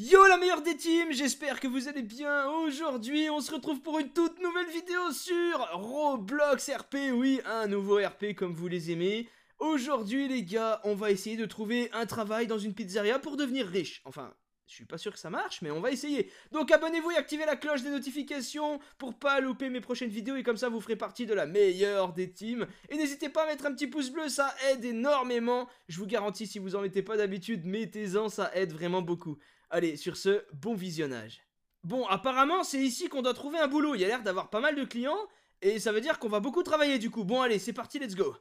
Yo la meilleure des teams, j'espère que vous allez bien. Aujourd'hui, on se retrouve pour une toute nouvelle vidéo sur Roblox RP. Oui, un nouveau RP comme vous les aimez. Aujourd'hui les gars, on va essayer de trouver un travail dans une pizzeria pour devenir riche. Enfin, je suis pas sûr que ça marche, mais on va essayer. Donc abonnez-vous et activez la cloche des notifications pour pas louper mes prochaines vidéos et comme ça vous ferez partie de la meilleure des teams. Et n'hésitez pas à mettre un petit pouce bleu, ça aide énormément. Je vous garantis, si vous en mettez pas d'habitude, mettez-en, ça aide vraiment beaucoup. Allez, sur ce, bon visionnage. Bon, apparemment, c'est ici qu'on doit trouver un boulot. Il y a l'air d'avoir pas mal de clients. Et ça veut dire qu'on va beaucoup travailler du coup. Bon, allez, c'est parti, let's go.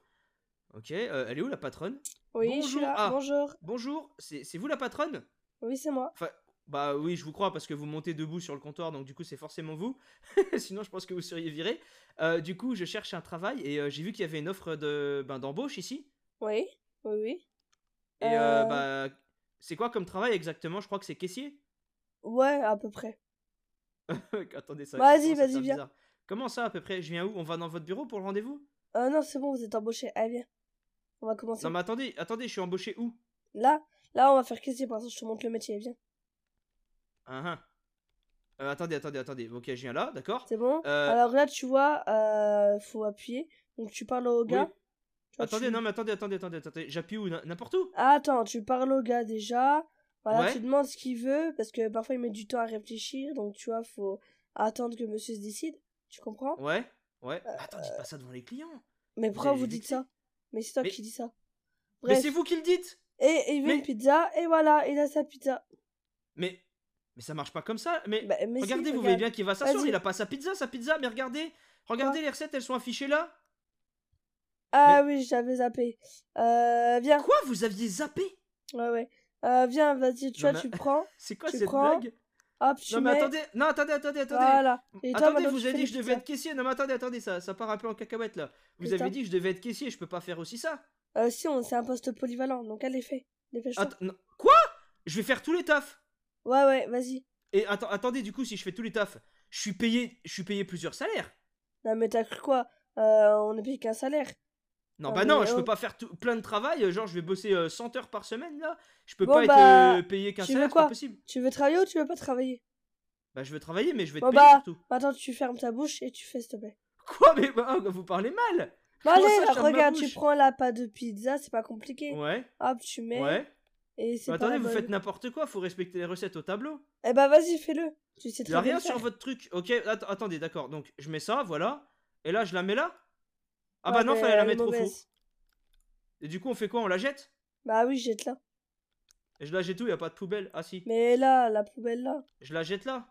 Ok, euh, elle est où la patronne Oui, ah, bonjour. bonjour. Bonjour, c'est vous la patronne Oui, c'est moi. bah oui, je vous crois parce que vous montez debout sur le comptoir, donc du coup, c'est forcément vous. Sinon, je pense que vous seriez viré. Euh, du coup, je cherche un travail et euh, j'ai vu qu'il y avait une offre de ben, d'embauche ici. Oui, oui, oui. Et euh, bah, c'est quoi comme travail exactement Je crois que c'est caissier Ouais, à peu près. Attendez, ça Vas-y, vas-y, viens. Comment ça, à peu près Je viens où On va dans votre bureau pour le rendez-vous euh, non, c'est bon, vous êtes embauché. Allez, viens. On va commencer. Non, mais attendez, attendez, je suis embauché où Là, là, on va faire caissier. Par exemple, je te montre le métier, viens. Ah, ah. Euh, attendez, attendez, attendez. Ok, je viens là, d'accord C'est bon euh, Alors là, tu vois, faut appuyer. Donc tu parles au gars. Ah, attendez, non, mais attendez, attendez, attendez, attendez. J'appuie où N'importe où ah, Attends, tu parles au gars déjà. Voilà, tu demandes ce qu'il veut, parce que parfois il met du temps à réfléchir, donc tu vois, faut attendre que monsieur se décide. Tu comprends Ouais, ouais. Euh, attends, dites pas ça devant les clients. Mais pourquoi vous, dites ça Mais c'est toi qui dis ça. Mais c'est vous qui le dites Et il veut une pizza, et voilà, il a sa pizza. Mais mais ça marche pas comme ça. Mais, bah, regardez, vous voyez bien qu'il va s'asseoir, il a pas sa pizza, sa pizza, mais regardez, regardez les recettes, elles sont affichées là. Ah oui, j'avais zappé. Euh, viens. Quoi Vous aviez zappé Ouais, ouais. Euh, viens, vas-y, tu vois, tu prends. C'est quoi cette blague Hop, tu non mais attendez, non attendez, attendez, attendez. Voilà. Et toi, attendez, vous avez dit que je devais être caissier. Non mais attendez, attendez, ça, ça part un peu en cacahuète là. Vous avez dit que je devais être caissier, je peux pas faire aussi ça. Euh, si, on c'est un poste polyvalent, donc allez fais. dépêche Quoi Je vais faire tous les tafs. Ouais ouais, vas-y. Et attendez, du coup, si je fais tous les tafs, je suis payé, je suis payé plusieurs salaires. Non mais t'as cru quoi euh, On ne paye qu'un salaire. Non, ah bah non, ah je peux pas faire tout, plein de travail. Genre, je vais bosser 100 euh, heures par semaine là. Je peux pas bah, être euh, payé qu'un salaire, c'est Tu veux travailler ou tu veux pas travailler Bah, je veux travailler, mais je vais te payer bah, surtout. Bah, attends, tu fermes ta bouche et tu fais s'il te plaît. Quoi Mais oh, vous parlez mal Bah, allez, regarde, tu prends la pâte de pizza, c'est pas compliqué. Ouais. Hop, tu mets. Et c'est bah, attendez, vous faites n'importe quoi, faut respecter les recettes au tableau. Eh bah, vas-y, fais-le. Tu sais très bien. rien sur votre truc. Ok, attendez, d'accord. Donc, je mets ça, voilà. Et là, je la mets là ah bah non, fallait la mettre au fond. Et du coup, on fait quoi On la jette Bah oui, jette là. Et je la jette où Il a pas de poubelle. Ah si. Mais là, la poubelle là. Je la jette là.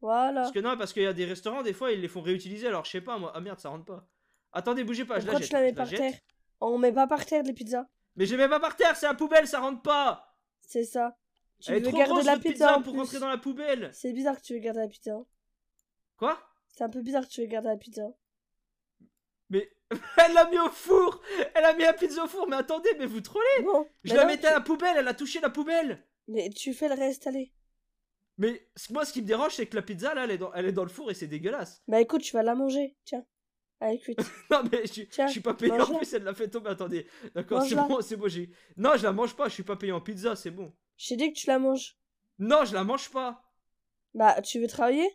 Voilà. Parce que non, parce qu'il y a des restaurants, des fois, ils les font réutiliser. Alors je sais pas, moi. Ah merde, ça rentre pas. Attendez, bougez pas, je la jette. Je la mets par terre On met pas par terre les pizzas. Mais je les mets pas par terre, c'est la poubelle, ça rentre pas. C'est ça. Tu Elle veux la pizza, pour rentrer dans la poubelle. C'est bizarre que tu veux garder la pizza. Quoi C'est un peu bizarre que tu veux garder la pizza. Mais elle l'a mis au four Elle a mis la pizza au four, mais attendez, mais vous trollez Je la mettais à la poubelle, elle a touché la poubelle Mais tu fais le reste, allez. Mais moi, ce qui me dérange, c'est que la pizza, là, elle est dans, le four et c'est dégueulasse. Bah écoute, tu vas la manger, tiens. Allez, cuite. non, mais je, suis pas payé en plus, elle l'a fait tomber, attendez. D'accord, c'est bon, c'est bon, j'ai... Non, je la mange pas, je suis pas payé en pizza, c'est bon. J'ai dit que tu la manges. Non, je la mange pas. Bah, tu veux travailler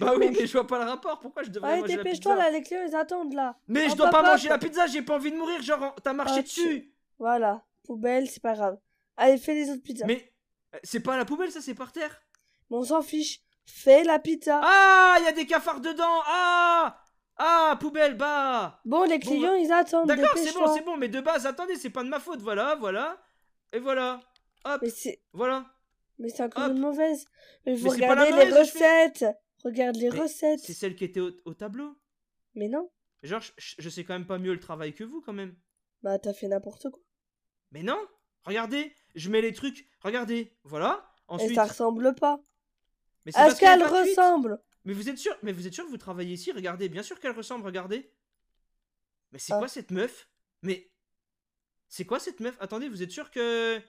bah oui, mais je vois pas le rapport. Pourquoi je devrais manger la pizza dépêche-toi là, les clients ils attendent là. Mais ah, je dois pas manger la pizza, j'ai pas envie de mourir. Genre, hein. t'as marché ah, dessus. Voilà, poubelle, c'est pas grave. Allez, fais les autres pizzas. Mais euh, c'est pas la poubelle, ça, c'est par terre. Bon, on s'en fiche. Fais la pizza. Ah, il y a des cafards dedans. Ah, ah, poubelle, bah. Bon, les clients, bah. ils attendent. D'accord, c'est bon, c'est bon. Mais de base, attendez, c'est pas de ma faute. Voilà, voilà. Et voilà. Hop. voilà. Mais c'est encore Hop. de mauvaise. Mais vous regardez les recettes. Regarde les recettes. C'est celle qui était au, tableau. Mais non. Genre, je, sais quand même pas mieux le travail que vous, quand même. Bah, t'as fait n'importe quoi. Mais non Regardez, je mets les trucs, regardez, voilà. Ensuite... Et ça ressemble pas. Mais Est-ce qu'elle ressemble Mais vous êtes sûr Mais vous êtes sûr que vous travaillez ici Regardez, bien sûr qu'elle ressemble, regardez. Mais c'est ah. quoi cette meuf Mais c'est quoi cette meuf Attendez, vous êtes sûr que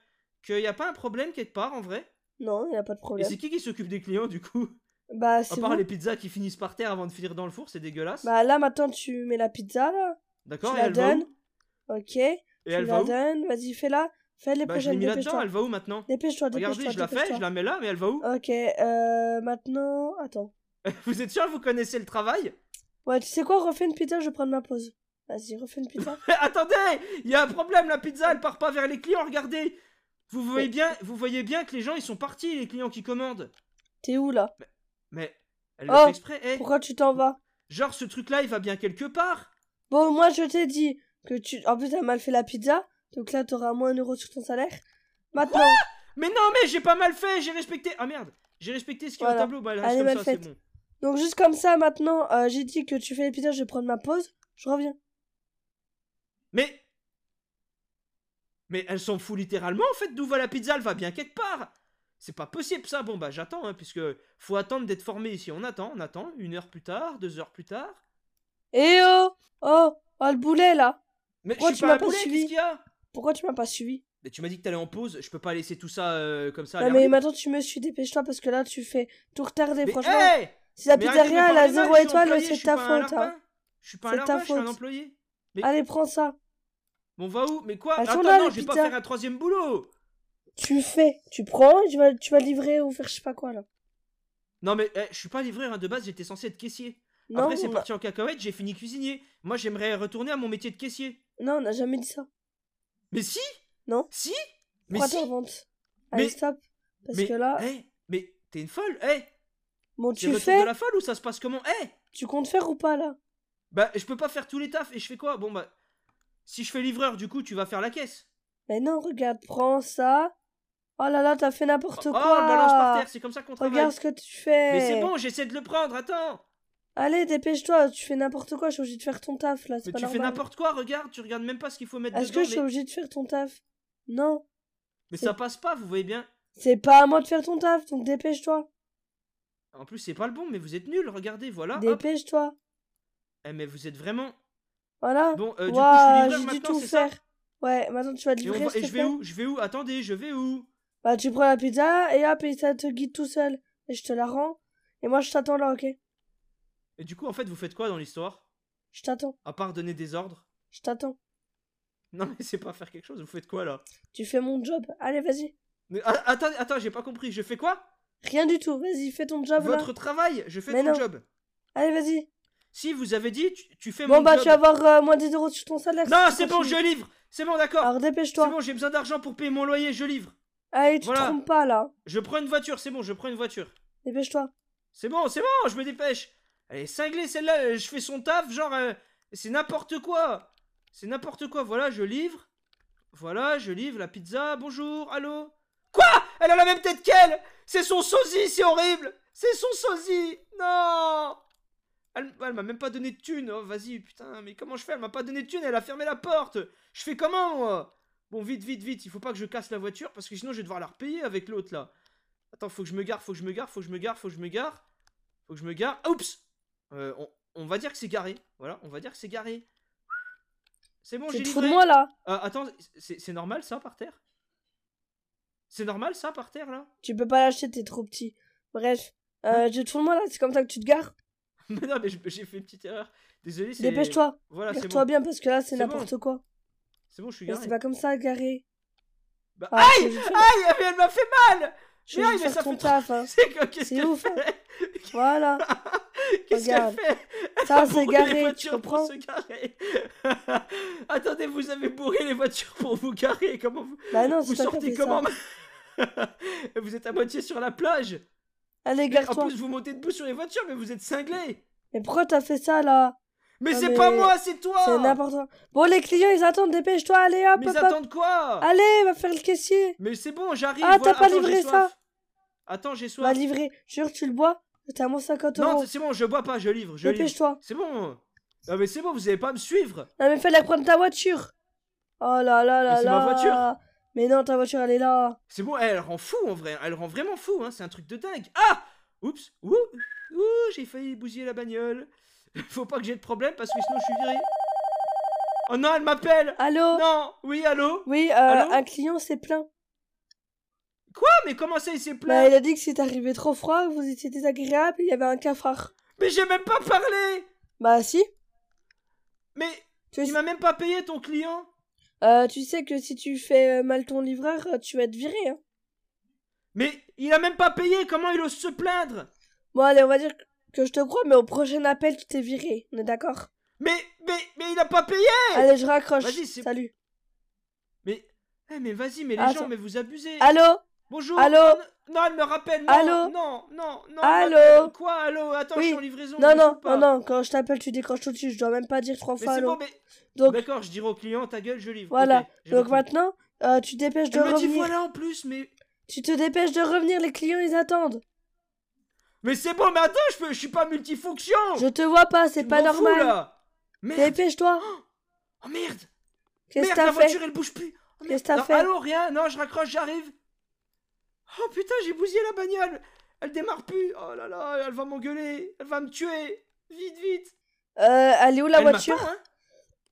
qu'il y a pas un problème quelque part en vrai Non, il y a pas de problème. Et c'est qui qui s'occupe des clients du coup bah, À part les pizzas qui finissent par terre avant de finir dans le four, c'est dégueulasse. Bah, là, maintenant, tu mets la pizza, là. D'accord, elle Va ok. Et elle va Vas-y, fais-la. Fais les bah, prochaines. Je elle va où maintenant Dépêche-toi, dépêche-toi. Regardez, je la fais, je la mets là, mais elle va où Ok, euh, maintenant. Attends. vous êtes sûr, vous connaissez le travail Ouais, tu sais quoi, refais une pizza, je prends ma pause. Vas-y, refais une pizza. Attendez, il y a un problème, la pizza, elle part pas vers les clients, regardez. Vous voyez bien, vous voyez bien que les gens, ils sont partis, les clients qui commandent. T'es où là mais elle le oh, exprès. Pourquoi tu t'en vas Genre, ce truc-là, il va bien quelque part. Bon, moi, je t'ai dit que tu. En plus, t'as mal fait la pizza. Donc là, t'auras moins 1€ sur ton salaire. Maintenant. mais non, mais j'ai pas mal fait. J'ai respecté. Ah merde. J'ai respecté ce qui y a au tableau. Bah, là, comme ça, c'est bon. Donc, juste comme ça, maintenant, euh, j'ai dit que tu fais les pizzas. Je vais prendre ma pause. Je reviens. Mais. Mais elle s'en fout littéralement, en fait, d'où va la pizza. Elle va bien quelque part. C'est pas possible ça, bon bah j'attends, hein, puisque faut attendre d'être formé ici. On attend, on attend, une heure plus tard, deux heures plus tard. Eh oh Oh Oh le boulet là Mais Pourquoi tu m'as pas, suivi Pourquoi tu m'as pas suivi Mais tu m'as dit que t'allais en pause, je peux pas laisser tout ça euh, comme ça. Non mais maintenant tu me suis, dépêche-toi parce que là tu fais tout retarder mais franchement. Hey si la rien elle la zéro étoile, c'est ta faute. Hein. Je suis pas un je suis un employé. Allez, prends ça. Bon, va où Mais quoi Attends, non, je vais pas faire un troisième boulot tu fais, tu prends, tu vas, tu vas livrer ou faire je sais pas quoi là. Non mais eh, je suis pas livreur, hein, de base j'étais censé être caissier. Après c'est parti en cacahuète, j'ai fini cuisinier. Moi j'aimerais retourner à mon métier de caissier. Non, on a jamais dit ça. Mais si Non. Si Mais vente. Allez, stop. Parce que là, eh, mais t'es une folle Eh bon, tu fais, de la folle ou ça se passe comment Eh tu comptes faire ou pas là Bah je peux pas faire tous les tafs et je fais quoi Bon bah... Si je fais livreur du coup tu vas faire la caisse. Mais non, regarde, prends ça, Oh là là, t'as fait n'importe oh, quoi. Oh, balance par terre, c'est comme ça qu'on Regarde ce que tu fais. Mais c'est bon, j'essaie de le prendre, attends. Allez, dépêche-toi, tu fais n'importe quoi, je suis obligé de faire ton taf là. Mais tu fais n'importe quoi, regarde, tu regardes même pas ce qu'il faut mettre Est dedans. Est-ce que je suis obligé de faire ton taf Non. Mais ça passe pas, vous voyez bien. C'est pas à moi de faire ton taf, donc dépêche-toi. En plus, c'est pas le bon, mais vous êtes nul, regardez, voilà. Dépêche-toi. Eh, mais vous êtes vraiment. Voilà. Bon, euh, du coup, je suis maintenant, tout faire. ouais, maintenant tu vas livrer. Et je vais où Je vais où Attendez, je vais où bah, tu prends la pizza et hop, et ça te guide tout seul. Et je te la rends. Et moi, je t'attends là, ok Et du coup, en fait, vous faites quoi dans l'histoire Je t'attends. À part donner des ordres Je t'attends. Non, mais c'est pas faire quelque chose. Vous faites quoi là Tu fais mon job. Allez, vas-y. Mais, ah, attends, attends, j'ai pas compris. Je fais quoi Rien du tout. Vas-y, fais ton job Votre travail Je fais ton job. Allez, vas-y. Si, vous avez dit, tu, mon fais Bon, bah, tu vas avoir euh, moins 10 euros sur ton salaire. Non, c'est bon, je livre. C'est bon, d'accord. Alors, dépêche-toi. C'est bon, j'ai besoin d'argent pour payer mon loyer, je livre. Allez, tu te trompes pas là. Je prends une voiture, c'est bon, je prends une voiture. Dépêche-toi. C'est bon, c'est bon, je me dépêche. Elle est cinglée celle-là, euh, je fais son taf, genre, euh, c'est n'importe quoi. C'est n'importe quoi, voilà, je livre. Voilà, je livre la pizza, bonjour, allô. Quoi Elle a la même tête qu'elle C'est son sosie, c'est horrible C'est son sosie Non Elle, elle m'a même pas donné de thune, oh, vas-y, putain, mais comment je fais Elle m'a pas donné de thune, elle a fermé la porte Je fais comment, moi Bon, vite, vite, vite, il faut pas que je casse la voiture parce que sinon je vais devoir la repayer avec l'autre là. Attends, faut que je me gare, faut que je me gare, faut que je me gare, faut que je me gare. Faut que je me gare. Ah, oups euh, on, va dire que c'est garé. Voilà, on va dire que c'est garé. C'est bon, j'ai livré. fous de moi là. Euh, attends, c'est normal ça par terre C'est normal ça par terre là Tu peux pas lâcher, t'es trop petit. Bref, euh, te fous de moi là, c'est comme ça que tu te gares. mais non, mais j'ai fait une petite erreur. Désolé, c'est. Dépêche-toi. Voilà, toi bien parce que là, c'est n'importe quoi. C'est bon, je suis garé. C'est pas comme ça, garé. Bah, ah, aïe Aïe mais Elle m'a fait mal je mais, aïe, mais ça ton fait taf, hein. C'est -ce qu'elle ouf. Hein. voilà. Qu'est-ce qu'elle fait Ça, c'est garé. tu comprends pour se garer. Attendez, vous avez bourré les voitures pour vous garer. Comment vous Bah non, vous sortez comment Vous êtes à moitié sur la plage. Allez, gare-toi. En plus, vous montez debout sur les voitures, mais vous êtes cinglés. Mais pourquoi t'as fait ça là mais c'est pas moi, c'est toi C'est n'importe quoi. Bon, les clients, ils attendent, dépêche-toi, allez, hop, Mais ils attendent quoi Allez, va faire le caissier Mais c'est bon, j'arrive Ah, t'as pas livré ça Attends, j'ai soif. Va bah, livrer, jure, tu le bois T'as moins 50 euros. Non, c'est bon, je bois pas, je livre, je livre. Dépêche-toi. C'est bon Ah, mais c'est bon, vous allez pas me suivre Non, mais fallait prendre ta voiture Oh là là là là. c'est ma voiture Mais non, ta voiture, elle est là C'est bon, elle rend fou, en vrai, elle rend vraiment fou, hein, c'est un truc de dingue Ah Oups Ouh, Ouh j'ai failli bousiller la bagnole Faut pas que j'ai de problème parce que sinon je suis viré. Oh non, elle m'appelle Allô Non Oui, allô Oui, euh, un client s'est plaint. Quoi Mais comment ça il s'est bah, plaint bah, Il a dit que c'est arrivé trop froid, vous étiez désagréable, il y avait un cafard. Mais j'ai même pas parlé Bah si. Mais tu m'as même pas payé ton client euh, Tu sais que si tu fais euh, mal ton livreur, tu vas être viré. Hein. Mais il a même pas payé, comment il ose se plaindre Bon allez, on va dire que je te crois, mais au prochain appel, tu t'es viré. On est d'accord Mais, mais, mais il a pas payé Allez, je raccroche. Vas-y, Salut. Mais, eh, mais vas-y, mais les gens, mais vous abusez. Allô Bonjour. Allô non, elle me rappelle. Non, allô Non, non, non. Allô Quoi, allô Attends, je suis en livraison. Non, non, non, non, quand je t'appelle, tu décroches tout de suite. Je dois même pas dire trois fois mais allô. Bon, mais... Donc... D'accord, je dirai au client, ta gueule, je livre. Voilà. Donc maintenant, euh, tu dépêches de revenir. voilà en plus, mais... Tu te dépêches de revenir, les clients, ils attendent. Mais c'est bon, mais attends, je, peux, suis pas multifonction Je te vois pas, c'est pas normal. Dépêche-toi Oh merde Qu'est-ce que t'as fait la voiture, elle bouge plus oh, Qu'est-ce que t'as fait Allô, rien Non, je raccroche, j'arrive Oh putain, j'ai bousillé la bagnole Elle démarre plus Oh là là, elle va m'engueuler Elle va me tuer Vite, vite Euh, elle est où la voiture hein.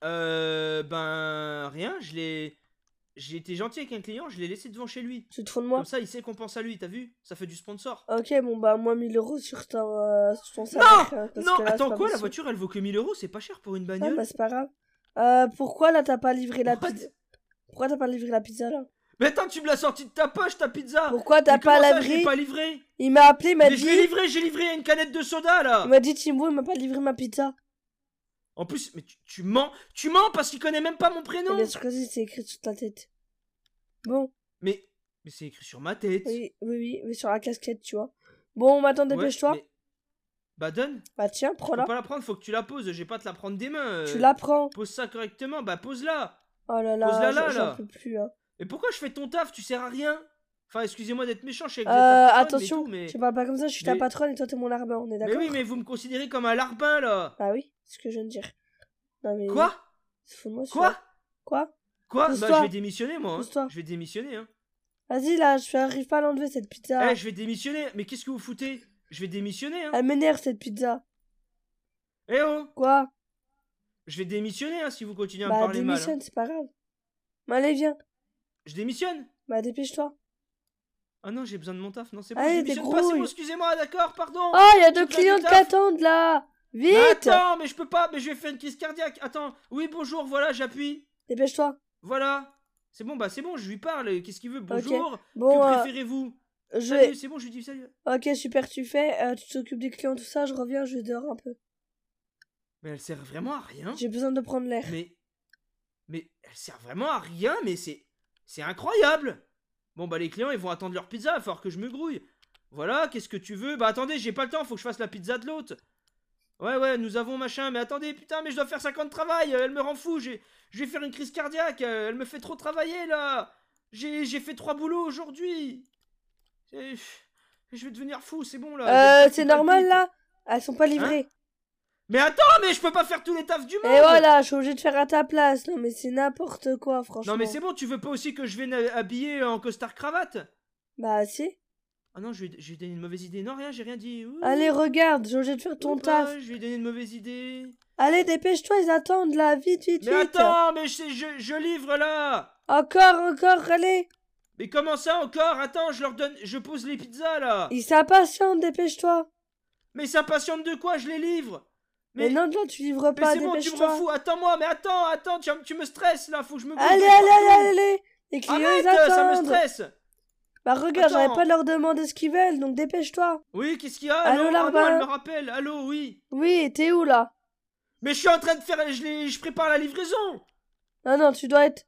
Euh, ben... Rien, je l'ai j'ai été gentil avec un client, je l'ai laissé devant chez lui. C'est fond de moi. Comme ça, il sait qu'on pense à lui, t'as vu Ça fait du sponsor. Ok, bon bah, moi 1000 euros sur ta. Euh, non, non attends, quoi La voiture elle vaut que 1000 euros, c'est pas cher pour une bagnole. Ah, bah, c'est pas grave. Euh, pourquoi là t'as pas livré la pizza Pourquoi t'as pas livré la pizza là mais attends, tu me l'as sorti de ta poche, ta pizza Pourquoi t'as pas la livré Il m'a appelé, il m'a dit... J'ai livré, j'ai livré une canette de soda, là Il m'a dit, Timbo, il m'a pas livré ma pizza. En plus, mais tu, mens. Tu mens parce qu'il connaît même pas mon prénom. Mais c'est écrit sur ta tête. Bon. Mais, mais c'est écrit sur ma tête. Oui, oui, oui, mais sur la casquette, tu vois. Bon, maintenant, dépêche-toi. Bah donne. Bah tiens, prends-la. Faut pas la prendre, faut que tu la poses. Je pas te la prendre des mains. Euh. Tu la prends. Pose ça correctement. Bah pose-la. Oh là là. Pose-la là là. Peux plus. Hein. pourquoi je fais ton taf Tu sers à rien. Enfin, excusez-moi d'être méchant, je euh, Attention, mais, tu parles pas comme ça, je suis ta patronne et toi t'es mon larbin, on est d'accord Mais oui, mais vous me considérez comme un larbin là Bah oui ce que je viens de dire. Quoi Quoi Quoi Quoi Bah, je vais démissionner, moi. Hein. Je vais démissionner, hein. Vas-y, là, je n'arrive pas à l'enlever, cette pizza. Eh, je vais démissionner. Mais qu'est-ce que vous foutez Je vais démissionner, hein. Elle m'énerve, cette pizza. Eh oh Quoi Je vais démissionner, hein, si vous continuez à me bah, parler mal. Bah, démissionne, c'est pas grave. allez, viens. Je démissionne Bah, dépêche-toi. Ah non, j'ai besoin de mon taf. Non, c'est démissionne pas, excusez-moi, d'accord, pardon. Oh, il y a deux clients qui attendent, là Vite Attends, mais je peux pas, mais je vais faire une crise cardiaque. Attends, oui, bonjour, voilà, j'appuie. Dépêche-toi. Voilà. C'est bon, bah c'est bon, je lui parle. Qu'est-ce qu'il veut Bonjour. que euh, préférez-vous Salut, c'est bon, je lui dis salut. Ok, super, tu fais. Euh, tu t'occupes des clients, tout ça, je reviens, je dors un peu. Mais elle sert vraiment à rien. J'ai besoin de prendre l'air. Mais. Mais elle sert vraiment à rien, mais c'est. C'est incroyable Bon, bah les clients, ils vont attendre leur pizza, il va que je me grouille. Voilà, qu'est-ce que tu veux Bah attendez, j'ai pas le temps, faut que je fasse la pizza de l'autre. Ouais, ouais, nous avons machin, mais attendez, putain, mais je dois faire 50 de travail, euh, elle me rend fou, je vais faire une crise cardiaque, euh, elle me fait trop travailler là J'ai fait trois boulots aujourd'hui Je vais devenir fou, c'est bon là Euh, c'est normal là Elles sont pas livrées hein Mais attends, mais je peux pas faire tous les tafs du monde Et voilà, je suis obligé de faire à ta place, non mais c'est n'importe quoi, franchement. Non mais c'est bon, tu veux pas aussi que je vienne habiller en costard-cravate Bah si ah non, je lui, ai, donné une mauvaise idée. Non, rien, j'ai rien dit. Allez, regarde, j'ai obligé de faire ton bah, taf. Je lui ai donné une mauvaise idée. Allez, dépêche-toi, ils attendent là, vite, vite, vite. Mais attends, mais je, je, livre là. Encore, encore, allez. Mais comment ça encore Attends, je leur donne, je pose les pizzas là. Ils s'impatientent, dépêche-toi. Mais s'impatientent de quoi Je les livre. Mais, non, non, tu livres pas, dépêche-toi. c'est bon, tu me fous. Attends-moi, mais attends, attends, tu, me stresses là, faut que je me. Allez, allez, allez, allez, allez. ça me stresse. Bah regarde, j'arrive pas de leur demander ce qu'ils veulent, donc dépêche-toi. Oui, qu'est-ce qu'il y a Allô, elle me rappelle. Allô, oui. Oui, t'es où là Mais je suis en train de faire, je, prépare la livraison. Ah non, tu dois être.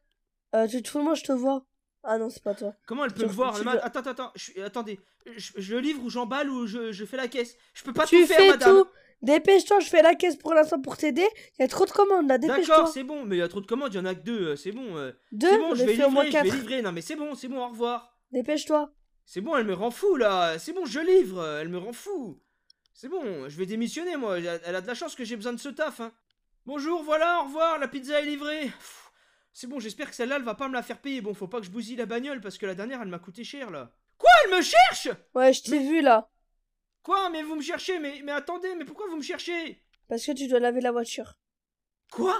Euh, tu te moi je te vois. Ah non, c'est pas toi. Comment elle peut me voir Attends, attends, attends. Je... Attendez, je, je livre ou j'emballe ou je... fais la caisse. Je peux pas tout faire, madame. Tout. Dépêche-toi, je fais la caisse pour l'instant pour t'aider. Il y a trop de commandes là, dépêche-toi. D'accord, c'est bon, mais il y a trop de commandes, il y en a que deux, euh, c'est bon. Euh. Deux bon, je vais, livrer, Non, mais c'est bon, c'est bon, au revoir. Dépêche-toi. C'est bon, elle me rend fou là. C'est bon, je livre. Elle me rend fou. C'est bon, je vais démissionner moi. Elle a de la chance que j'ai besoin de ce taf. Hein. Bonjour, voilà, au revoir, la pizza est livrée. C'est bon, j'espère que celle-là, elle va pas me la faire payer. Bon, faut pas que je bousille la bagnole parce que la dernière, elle m'a coûté cher là. Quoi, elle me cherche Ouais, je t'ai vu là. Quoi, mais vous me cherchez mais, mais attendez, mais pourquoi vous me cherchez Parce que tu dois laver la voiture. Quoi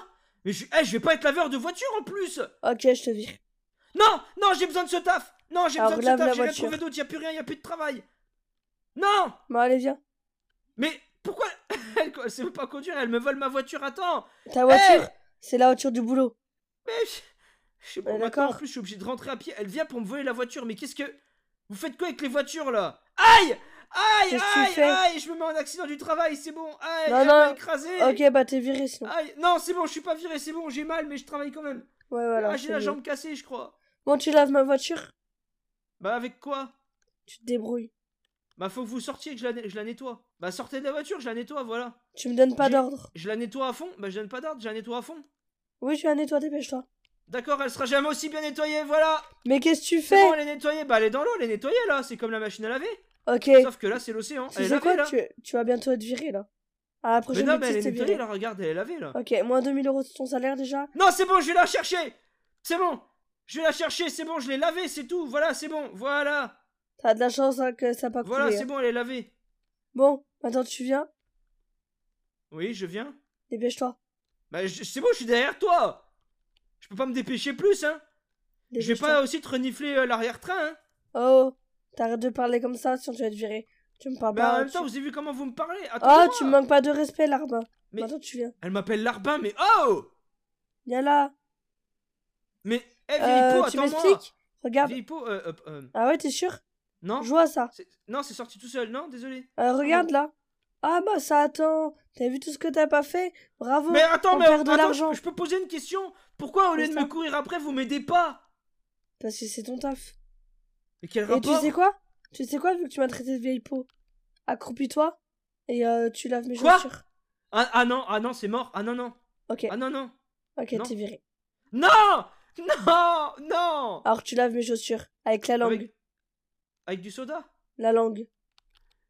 Mais je... Eh, je vais pas être laveur de voiture en plus Ok, je te vire. Non, non, j'ai besoin de ce taf non, j'ai besoin de ce j'ai rien trouvé d'autre, y a plus rien, y a plus de travail. Non Bon, allez, viens. Mais pourquoi elle, elle sait pas conduire, elle me vole ma voiture, attends Ta voiture eh C'est la voiture du boulot. Mais je, suis pas, bon, d'accord. En plus, je suis obligé de rentrer à pied. Elle vient pour me voler la voiture, mais qu'est-ce que. Vous faites quoi avec les voitures là Aïe Aïe Aïe Aïe Je me mets en accident du travail, c'est bon Aïe non, Elle écrasé Ok, bah t'es viré sinon. Aïe Non, c'est bon, je suis pas viré, c'est bon, j'ai mal, mais je travaille quand même. Ouais, voilà. Ah, j'ai la jambe cassée, je crois. Bon, tu laves ma voiture bah avec quoi Tu te débrouilles. Bah faut que vous sortiez que je la, je la nettoie. Bah sortez de la voiture, je la nettoie, voilà. Tu me donnes pas d'ordre. Je la nettoie à fond Bah je donne pas d'ordre, je la nettoie à fond. Oui, je la nettoie, dépêche-toi. D'accord, elle sera jamais aussi bien nettoyée, voilà Mais qu'est-ce que tu fais On elle est nettoyée, bah elle est dans l'eau, elle est nettoyée là, c'est comme la machine à laver. Ok. Sauf que là c'est l'océan, elle est quoi, là. Tu, vas bientôt être viré là. À la prochaine mais non, mais elle est nettoyée là, regarde, elle est lavée là. Ok, moins 2000 euros de ton salaire déjà. Non, c'est bon, je vais la chercher C'est bon je vais la chercher, c'est bon, je l'ai lavée, c'est tout. Voilà, c'est bon, voilà. T'as de la chance hein, que ça n'a pas coulé. Voilà, c'est hein. bon, elle est lavée. Bon, maintenant tu viens Oui, je viens. Dépêche-toi. Bah, c'est bon, je suis derrière toi. Je peux pas me dépêcher plus, hein. je vais pas aussi te renifler euh, l'arrière-train, hein. Oh, t'arrêtes de parler comme ça, sinon tu vas te virer. Tu me parles bah, pas. en même vous avez vu comment vous me parlez Ah, tu me manques pas de respect, Larbin. Mais... Maintenant, tu viens. Elle m'appelle Larbin, mais oh Viens là. Mais eh, euh, tu m'expliques Regarde. Euh, euh, ah ouais, t'es sûr Non. Je vois ça. Non, c'est sorti tout seul, non Désolé. regarde là. Ah bah ça attend. T'as vu tout ce que t'as pas fait Bravo. Mais attends, on mais perd de l'argent. Je, peux poser une question. Pourquoi au lieu de me courir après, vous m'aidez pas Parce que c'est ton taf. Mais Et tu sais quoi Tu sais quoi vu que tu m'as traité de vieille peau Accroupis-toi et tu laves mes quoi chaussures. Ah, ah non, ah non, c'est mort. Ah non non. Ok. Ah non non. Ok, t'es viré. Non Non, non. Alors tu laves mes chaussures avec la langue. Avec, du soda La langue.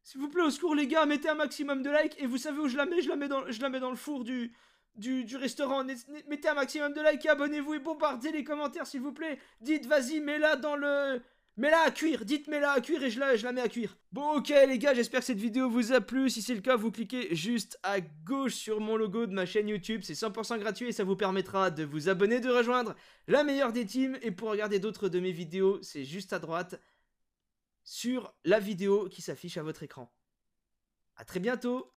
S'il vous plaît, au secours les gars, mettez un maximum de likes et vous savez où je la mets, je la mets dans, je la mets dans le four du, du, du restaurant. Mettez un maximum de likes, abonnez-vous et bombardez les commentaires s'il vous plaît. Dites vas-y, mets-la dans le Mets-la à cuire, dites mets-la à cuire et je la, je la mets à cuire. Bon ok les gars, j'espère que cette vidéo vous a plu. Si c'est le cas, vous cliquez juste à gauche sur mon logo de ma chaîne YouTube. C'est 100% gratuit et ça vous permettra de vous abonner, de rejoindre la meilleure des teams. Et pour regarder d'autres de mes vidéos, c'est juste à droite sur la vidéo qui s'affiche à votre écran. A très bientôt